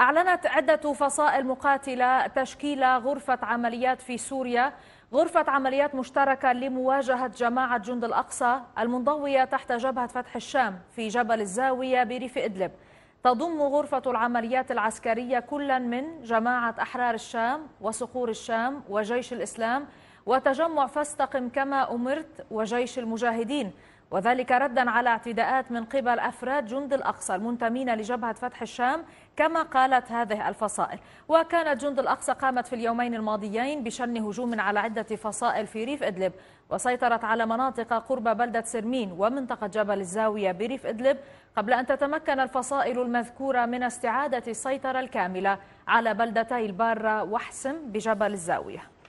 أعلنت عدة فصائل مقاتلة تشكيل غرفة عمليات في سوريا غرفة عمليات مشتركة لمواجهة جماعة جند الأقصى المنضوية تحت جبهة فتح الشام في جبل الزاوية بريف إدلب تضم غرفة العمليات العسكرية كلا من جماعة أحرار الشام وصقور الشام وجيش الإسلام وتجمع فاستقم كما أمرت وجيش المجاهدين وذلك ردا على اعتداءات من قبل أفراد جند الأقصى المنتمين لجبهة فتح الشام كما قالت هذه الفصائل وكانت جند الأقصى قامت في اليومين الماضيين بشن هجوم على عدة فصائل في ريف إدلب وسيطرت على مناطق قرب بلدة سرمين ومنطقة جبل الزاوية بريف إدلب قبل أن تتمكن الفصائل المذكورة من استعادة السيطرة الكاملة على بلدتي البارة وحسم بجبل الزاوية